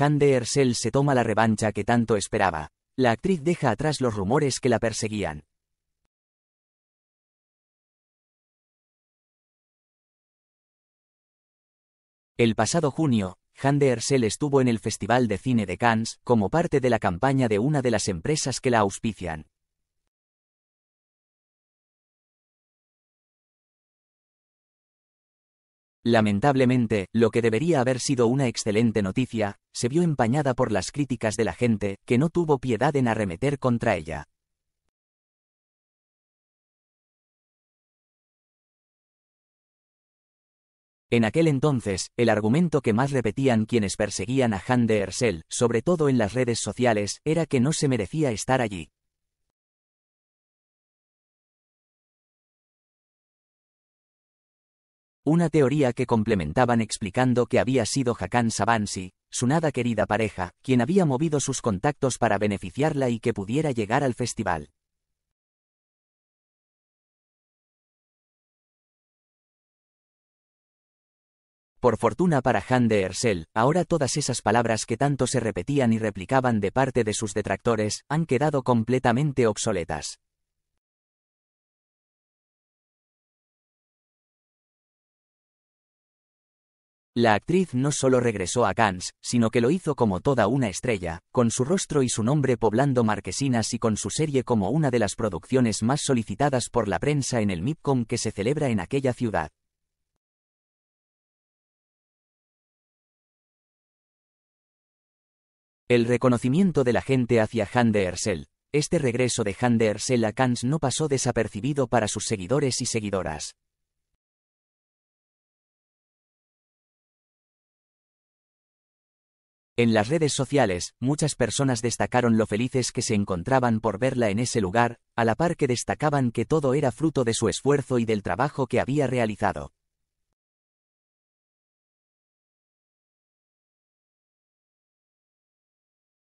Hande Ersel se toma la revancha que tanto esperaba. La actriz deja atrás los rumores que la perseguían. El pasado junio, Hande Ersel estuvo en el Festival de Cine de Cannes como parte de la campaña de una de las empresas que la auspician. Lamentablemente, lo que debería haber sido una excelente noticia, se vio empañada por las críticas de la gente, que no tuvo piedad en arremeter contra ella. En aquel entonces, el argumento que más repetían quienes perseguían a Han de Ersel, sobre todo en las redes sociales, era que no se merecía estar allí. Una teoría que complementaban explicando que había sido Hakan Sabansi, su nada querida pareja, quien había movido sus contactos para beneficiarla y que pudiera llegar al festival. Por fortuna para Han de Ersel, ahora todas esas palabras que tanto se repetían y replicaban de parte de sus detractores han quedado completamente obsoletas. La actriz no solo regresó a Cannes, sino que lo hizo como toda una estrella, con su rostro y su nombre poblando marquesinas y con su serie como una de las producciones más solicitadas por la prensa en el MIPCOM que se celebra en aquella ciudad. El reconocimiento de la gente hacia Han de Ersel. Este regreso de Han de Ersel a Cannes no pasó desapercibido para sus seguidores y seguidoras. En las redes sociales, muchas personas destacaron lo felices que se encontraban por verla en ese lugar, a la par que destacaban que todo era fruto de su esfuerzo y del trabajo que había realizado.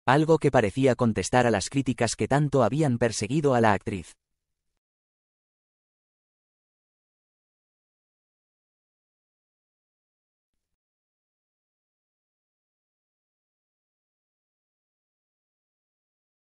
Algo que parecía contestar a las críticas que tanto habían perseguido a la actriz.